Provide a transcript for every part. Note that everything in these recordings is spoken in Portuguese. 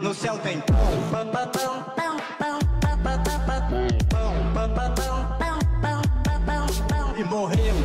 No céu tem pão, pão, pão, pão, pão, pão, pão, pão, pão, pão, pão, pão, pão, pão, pão, pão, pão, e morreu.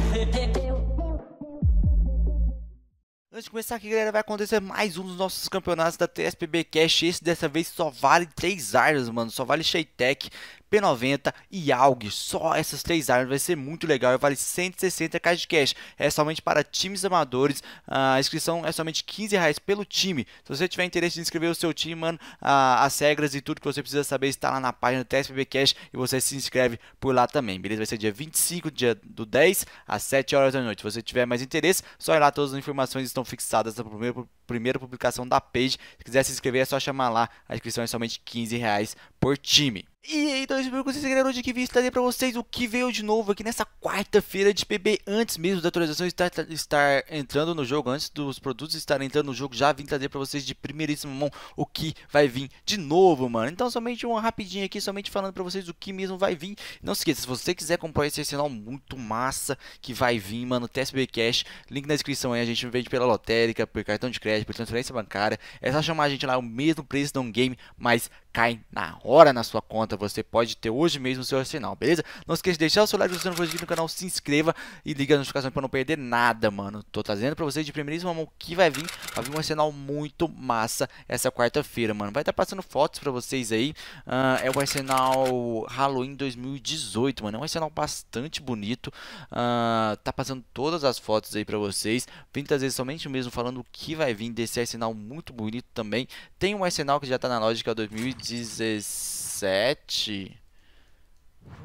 Antes de começar aqui, galera, vai acontecer mais um dos nossos campeonatos da TSPB Cash. Esse dessa vez só vale três armas, mano. Só vale Sheitec, P90 e AUG. Só essas três armas vai ser muito legal. vale 160k de cash. É somente para times amadores. A inscrição é somente 15 reais pelo time. Se você tiver interesse em inscrever o seu time, mano, as regras e tudo que você precisa saber está lá na página TSPB Cash. E você se inscreve por lá também, beleza? Vai ser dia 25 dia do 10 às 7 horas da noite. Se você tiver mais interesse, só ir lá. Todas as informações estão são fixadas na primeira, primeira publicação da page. Se quiser se inscrever, é só chamar lá. A inscrição é somente 15 reais por time. E aí, então, espero que vocês galera, hoje que vim trazer pra vocês o que veio de novo aqui nessa quarta-feira de PB, antes mesmo da atualização estar, estar entrando no jogo, antes dos produtos estarem entrando no jogo, já vim trazer pra vocês de primeiríssima mão o que vai vir de novo, mano. Então, somente uma rapidinha aqui, somente falando pra vocês o que mesmo vai vir. Não se esqueça, se você quiser comprar esse arsenal muito massa que vai vir, mano, TSB Cash, link na descrição aí, a gente vende pela lotérica, por cartão de crédito, por transferência bancária, é só chamar a gente lá, o mesmo preço de um game, mas cai na hora na sua conta conta você pode ter hoje mesmo no seu arsenal, beleza? Não esqueça de deixar o seu like, se não for inscrito no canal, se inscreva e liga as notificações para não perder nada, mano. Tô trazendo para vocês de primeiríssima mão que vai vir, vai vir um arsenal muito massa essa quarta-feira, mano. Vai estar tá passando fotos para vocês aí, uh, é o arsenal Halloween 2018, mano. É um arsenal bastante bonito, uh, tá passando todas as fotos aí para vocês, muitas vezes somente mesmo falando o que vai vir desse arsenal muito bonito também. Tem um arsenal que já tá na loja que é 2016 2017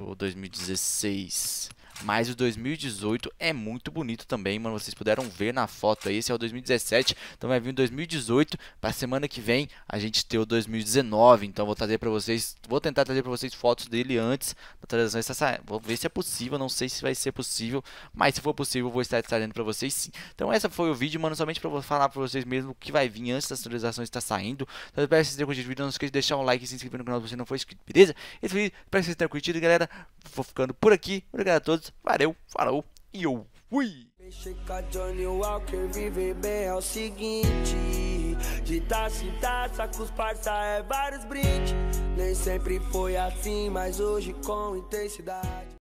ou 2016. Mas o 2018 é muito bonito também, mano. Vocês puderam ver na foto aí. Esse é o 2017. Então vai vir o 2018. Pra semana que vem a gente ter o 2019. Então vou trazer para vocês. Vou tentar trazer para vocês fotos dele antes da transação. Essa, vou ver se é possível. Não sei se vai ser possível. Mas se for possível, vou estar trazendo pra vocês sim. Então essa foi o vídeo, mano. Somente pra falar pra vocês mesmo o que vai vir antes das atualizações estar tá saindo. Então espero que vocês tenham curtido o vídeo. Não esqueça de deixar um like e se inscrever no canal se você não for inscrito, beleza? Esse vídeo espero que vocês tenham curtido, galera. Vou ficando por aqui. Obrigado a todos. Valeu, falou e eu fui! Mexer com a Johnny Walker, viver bem é o seguinte De taça em taça, com os parça é vários brindes Nem sempre foi assim, mas hoje com intensidade